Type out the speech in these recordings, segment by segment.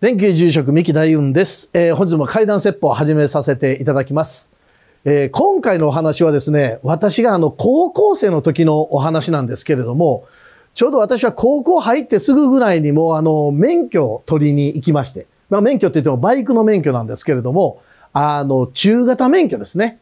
電球住職三木大雲です、えー、本日も怪談説法を始めさせていただきます、えー、今回のお話はですね私があの高校生の時のお話なんですけれどもちょうど私は高校入ってすぐぐらいにもあの免許を取りに行きまして、まあ、免許って言ってもバイクの免許なんですけれどもあの中型免許ですね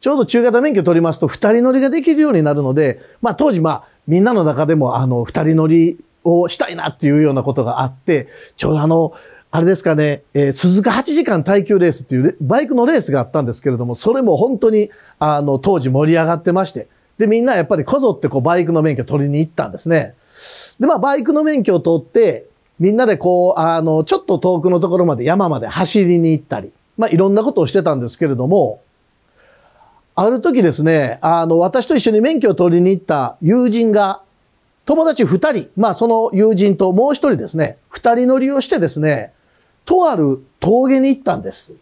ちょうど中型免許取りますと二人乗りができるようになるので、まあ当時まあみんなの中でもあの二人乗りをしたいなっていうようなことがあって、ちょうどあの、あれですかね、えー、鈴鹿8時間耐久レースっていうバイクのレースがあったんですけれども、それも本当に、あの、当時盛り上がってまして、で、みんなやっぱりこぞってこうバイクの免許取りに行ったんですね。で、まあバイクの免許を取って、みんなでこう、あの、ちょっと遠くのところまで山まで走りに行ったり、まあいろんなことをしてたんですけれども、ある時ですね、あの、私と一緒に免許を取りに行った友人が、友達二人、まあその友人ともう一人ですね、二人乗りをしてですね、とある峠に行ったんです。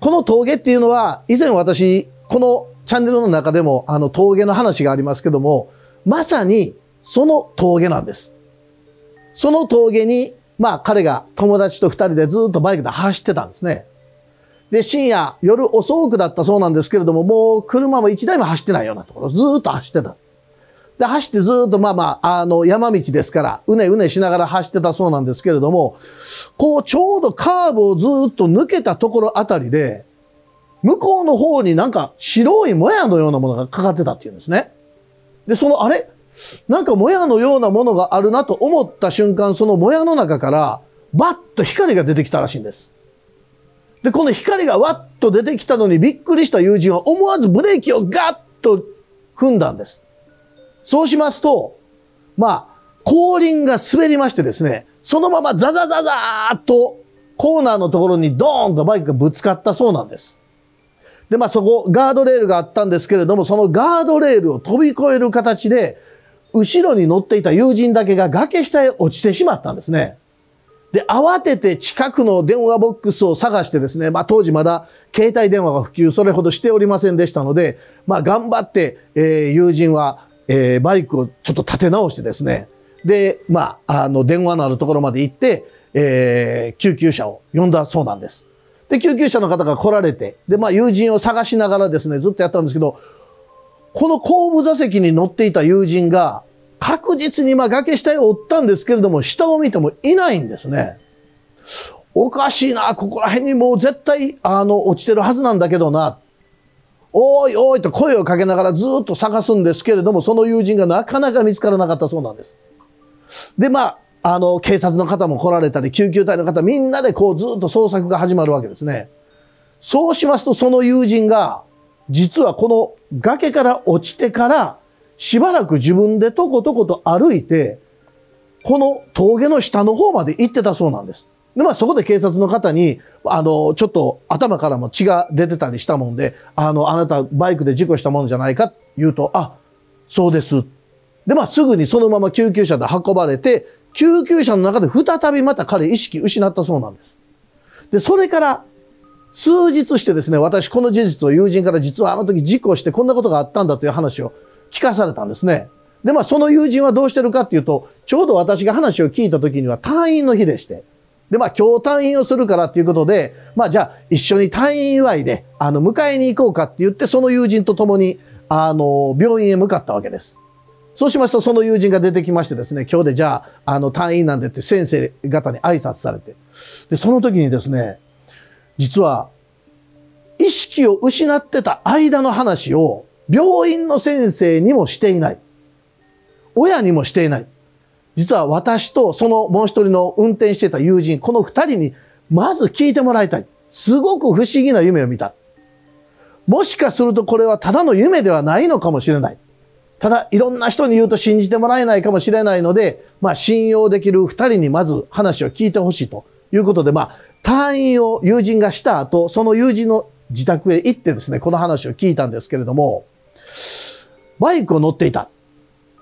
この峠っていうのは、以前私、このチャンネルの中でも、あの峠の話がありますけども、まさにその峠なんです。その峠に、まあ彼が友達と二人でずっとバイクで走ってたんですね。で、深夜、夜遅くだったそうなんですけれども、もう車も一台も走ってないようなところ、ずっと走ってた。で、走ってずっとまあまあ、あの、山道ですから、うねうねしながら走ってたそうなんですけれども、こう、ちょうどカーブをずっと抜けたところあたりで、向こうの方になんか白いもやのようなものがかかってたっていうんですね。で、その、あれなんかもやのようなものがあるなと思った瞬間、そのもやの中から、バッと光が出てきたらしいんです。で、この光がわっと出てきたのにびっくりした友人は思わずブレーキをガッと踏んだんです。そうしますと、まあ、後輪が滑りましてですね、そのままザザザザーっとコーナーのところにドーンとバイクがぶつかったそうなんです。で、まあそこ、ガードレールがあったんですけれども、そのガードレールを飛び越える形で、後ろに乗っていた友人だけが崖下へ落ちてしまったんですね。で、慌てて近くの電話ボックスを探してですね、まあ当時まだ携帯電話が普及それほどしておりませんでしたので、まあ頑張って、えー、友人はえー、バイクをちょっと立て直してですね、で、まあ、あの、電話のあるところまで行って、えー、救急車を呼んだそうなんです。で、救急車の方が来られて、で、まあ、友人を探しながらですね、ずっとやったんですけど、この後部座席に乗っていた友人が、確実にま崖下へ追ったんですけれども、下を見てもいないんですね。おかしいな、ここら辺にもう絶対、あの、落ちてるはずなんだけどな、おいおいと声をかけながらずっと探すんですけれども、その友人がなかなか見つからなかったそうなんです。で、まあ、あの、警察の方も来られたり、救急隊の方、みんなでこうずっと捜索が始まるわけですね。そうしますと、その友人が、実はこの崖から落ちてから、しばらく自分でとことこと歩いて、この峠の下の方まで行ってたそうなんです。で、まあそこで警察の方に、あの、ちょっと頭からも血が出てたりしたもんで、あの、あなたバイクで事故したものじゃないか言うと、あ、そうです。で、まあすぐにそのまま救急車で運ばれて、救急車の中で再びまた彼意識失ったそうなんです。で、それから数日してですね、私この事実を友人から実はあの時事故してこんなことがあったんだという話を聞かされたんですね。で、まあその友人はどうしてるかっていうと、ちょうど私が話を聞いた時には退院の日でして、で、まあ、今日退院をするからっていうことで、まあ、じゃあ、一緒に退院祝いで、あの、迎えに行こうかって言って、その友人と共に、あの、病院へ向かったわけです。そうしますと、その友人が出てきましてですね、今日でじゃあ、あの、退院なんでって先生方に挨拶されて。で、その時にですね、実は、意識を失ってた間の話を、病院の先生にもしていない。親にもしていない。実は私とそのもう一人の運転してた友人、この二人にまず聞いてもらいたい。すごく不思議な夢を見た。もしかするとこれはただの夢ではないのかもしれない。ただ、いろんな人に言うと信じてもらえないかもしれないので、まあ、信用できる二人にまず話を聞いてほしいということで、まあ、退院を友人がした後、その友人の自宅へ行ってですね、この話を聞いたんですけれども、バイクを乗っていた。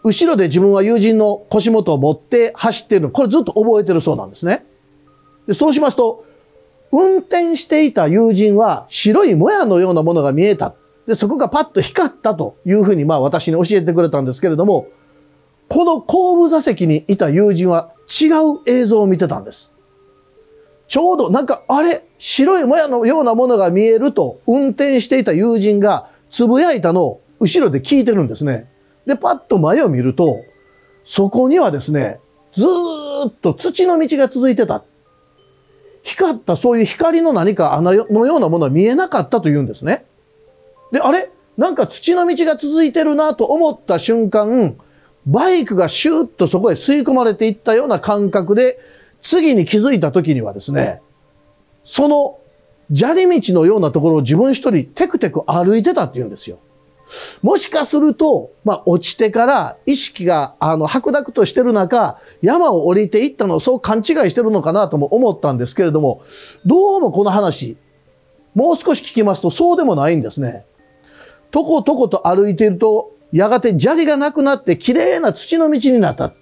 後ろで自分は友人の腰元を持って走ってるの、これずっと覚えてるそうなんですね。でそうしますと、運転していた友人は白いもやのようなものが見えた。で、そこがパッと光ったというふうに、まあ私に教えてくれたんですけれども、この後部座席にいた友人は違う映像を見てたんです。ちょうどなんか、あれ、白いもやのようなものが見えると、運転していた友人がつぶやいたのを後ろで聞いてるんですね。で、パッと前を見ると、そこにはですね、ずっと土の道が続いてた。光った、そういう光の何か穴のようなものは見えなかったというんですね。で、あれなんか土の道が続いてるなと思った瞬間、バイクがシューッとそこへ吸い込まれていったような感覚で、次に気づいた時にはですね、その砂利道のようなところを自分一人テクテク歩いてたっていうんですよ。もしかすると、まあ、落ちてから意識が、あの、白濁としてる中、山を降りていったのをそう勘違いしてるのかなとも思ったんですけれども、どうもこの話、もう少し聞きますとそうでもないんですね。とことこと歩いていると、やがて砂利がなくなって綺麗な土の道になった。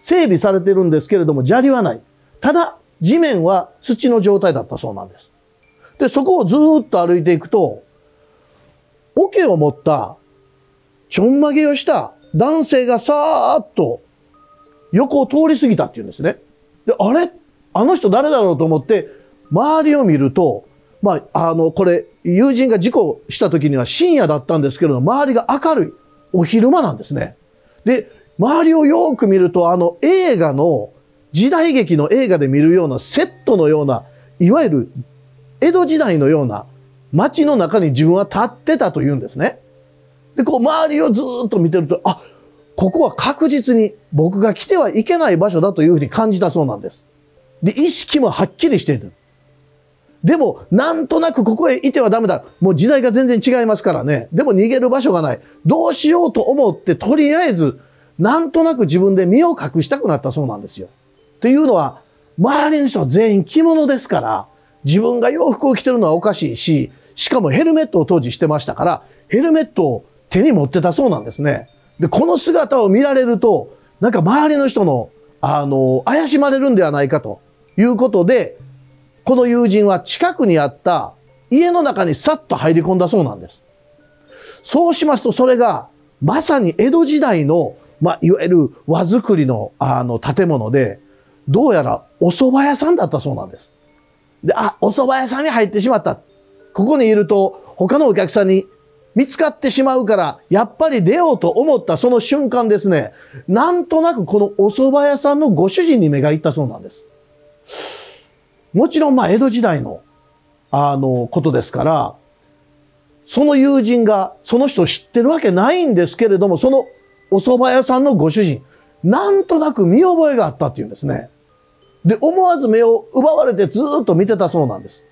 整備されてるんですけれども、砂利はない。ただ、地面は土の状態だったそうなんです。で、そこをずっと歩いていくと、桶を持った、ちょんまげをした男性がさーっと横を通り過ぎたっていうんですね。で、あれあの人誰だろうと思って、周りを見ると、まあ、あの、これ、友人が事故した時には深夜だったんですけれども、周りが明るい。お昼間なんですね。で、周りをよく見ると、あの映画の、時代劇の映画で見るようなセットのような、いわゆる江戸時代のような街の中に自分は立ってたというんですね。で、こう周りをずっと見てると、あ、ここは確実に僕が来てはいけない場所だというふうに感じたそうなんです。で、意識もはっきりしている。でも、なんとなくここへいてはダメだ。もう時代が全然違いますからね。でも逃げる場所がない。どうしようと思って、とりあえず、なんとなく自分で身を隠したくなったそうなんですよ。っていうのは、周りの人は全員着物ですから、自分が洋服を着てるのはおかしいし、しかもヘルメットを当時してましたから、ヘルメットを手に持ってたそうなんですね。で、この姿を見られると、なんか周りの人の、あの、怪しまれるんではないかということで、この友人は近くにあった家の中にさっと入り込んだそうなんです。そうしますと、それがまさに江戸時代の、まあ、いわゆる和作りのあの建物で、どうやらお蕎麦屋さんだったそうなんです。で、あ、お蕎麦屋さんに入ってしまった。ここにいると他のお客さんに見つかってしまうから、やっぱり出ようと思ったその瞬間ですね、なんとなくこのお蕎麦屋さんのご主人に目がいったそうなんです。もちろん、まあ、江戸時代の、あの、ことですから、その友人が、その人を知ってるわけないんですけれども、そのお蕎麦屋さんのご主人、なんとなく見覚えがあったっていうんですね。で、思わず目を奪われてずっと見てたそうなんです。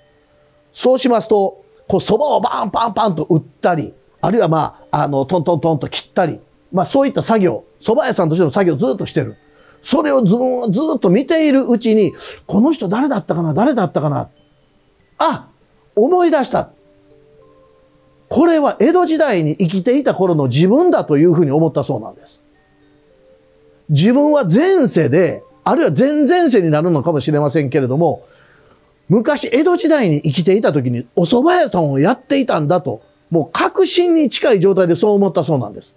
そうしますと、こう、蕎麦をバンパンパンと打ったり、あるいはまあ、あの、トントントンと切ったり、まあそういった作業、蕎麦屋さんとしての作業をずっとしてる。それをずずっと見ているうちに、この人誰だったかな誰だったかなあ、思い出した。これは江戸時代に生きていた頃の自分だというふうに思ったそうなんです。自分は前世であるいは前前世になるのかもしれませんけれども、昔、江戸時代に生きていた時にお蕎麦屋さんをやっていたんだと、もう確信に近い状態でそう思ったそうなんです。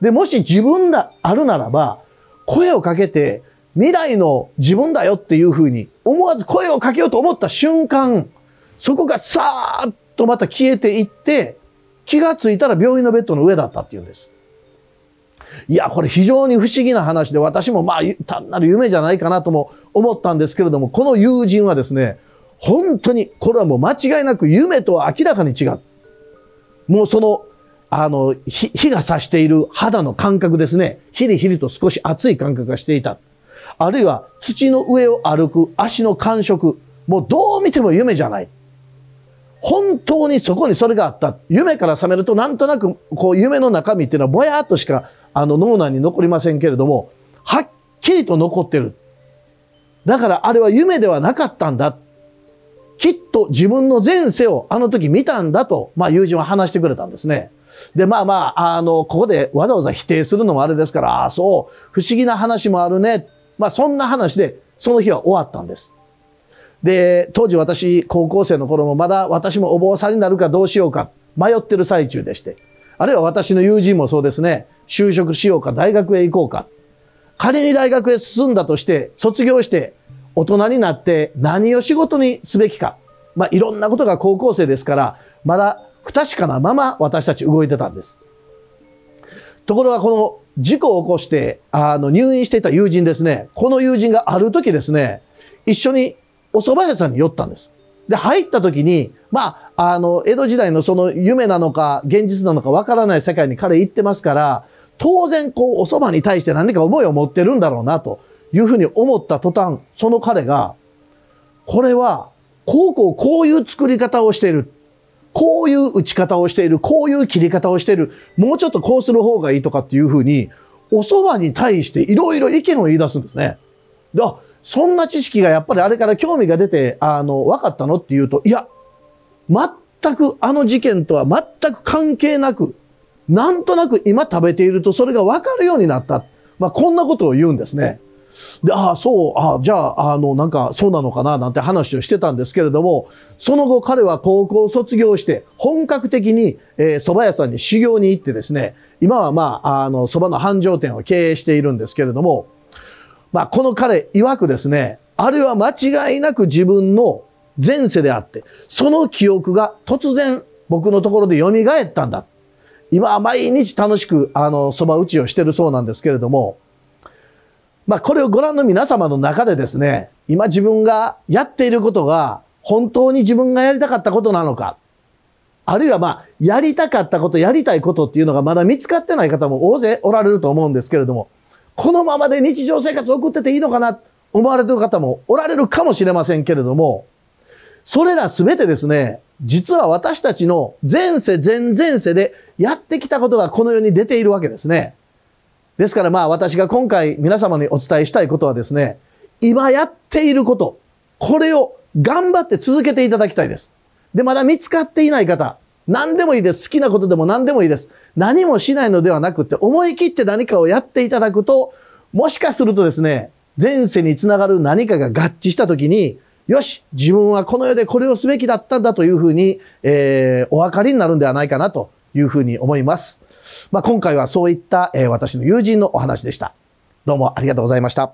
で、もし自分があるならば、声をかけて、未来の自分だよっていうふうに、思わず声をかけようと思った瞬間、そこがさーっとまた消えていって、気がついたら病院のベッドの上だったっていうんです。いや、これ非常に不思議な話で、私もまあ、単なる夢じゃないかなとも思ったんですけれども、この友人はですね、本当に、これはもう間違いなく夢とは明らかに違う。もうその、あの、火が差している肌の感覚ですね。ヒリヒリと少し熱い感覚がしていた。あるいは土の上を歩く足の感触。もうどう見ても夢じゃない。本当にそこにそれがあった。夢から覚めるとなんとなくこう夢の中身っていうのはぼやっとしかあの脳内に残りませんけれども、はっきりと残ってる。だからあれは夢ではなかったんだ。きっと自分の前世をあの時見たんだと、まあ友人は話してくれたんですね。で、まあまあ、あの、ここでわざわざ否定するのもあれですから、ああ、そう、不思議な話もあるね。まあそんな話で、その日は終わったんです。で、当時私、高校生の頃もまだ私もお坊さんになるかどうしようか迷ってる最中でして、あるいは私の友人もそうですね、就職しようか大学へ行こうか。仮に大学へ進んだとして、卒業して、大人になって何を仕事にすべきか。まあ、いろんなことが高校生ですから、まだ不確かなまま私たち動いてたんです。ところがこの事故を起こして、あの、入院していた友人ですね。この友人がある時ですね、一緒にお蕎麦屋さんに寄ったんです。で、入った時に、まあ、あの、江戸時代のその夢なのか、現実なのかわからない世界に彼行ってますから、当然こう、お蕎麦に対して何か思いを持ってるんだろうな、というふうに思った途端、その彼が、これは、こうこうこういう作り方をしている。こういう打ち方をしている。こういう切り方をしている。もうちょっとこうする方がいいとかっていうふうに、お蕎麦に対していろいろ意見を言い出すんですね。で、あ、そんな知識がやっぱりあれから興味が出て、あの、分かったのっていうと、いや、全くあの事件とは全く関係なく、なんとなく今食べているとそれが分かるようになった。まあ、こんなことを言うんですね。で、ああ、そう、ああ、じゃあ、あの、なんか、そうなのかな、なんて話をしてたんですけれども、その後彼は高校を卒業して、本格的に、えー、蕎麦屋さんに修行に行ってですね、今はまあ、あの、蕎麦の繁盛店を経営しているんですけれども、まあ、この彼曰くですね、あれは間違いなく自分の前世であって、その記憶が突然僕のところで蘇ったんだ。今は毎日楽しく、あの、蕎麦打ちをしてるそうなんですけれども、まあ、これをご覧の皆様の中でですね、今自分がやっていることが、本当に自分がやりたかったことなのか、あるいはまあ、やりたかったこと、やりたいことっていうのがまだ見つかってない方も大勢おられると思うんですけれども、このままで日常生活を送ってていいのかな、思われてる方もおられるかもしれませんけれども、それら全てですね、実は私たちの前世前前世でやってきたことがこの世に出ているわけですね。ですからまあ私が今回皆様にお伝えしたいことはですね、今やっていること、これを頑張って続けていただきたいです。で、まだ見つかっていない方、何でもいいです。好きなことでも何でもいいです。何もしないのではなくて、思い切って何かをやっていただくと、もしかするとですね、前世につながる何かが合致したときに、よし自分はこの世でこれをすべきだったんだというふうに、えー、お分かりになるんではないかなというふうに思います。まあ、今回はそういった、えー、私の友人のお話でした。どうもありがとうございました。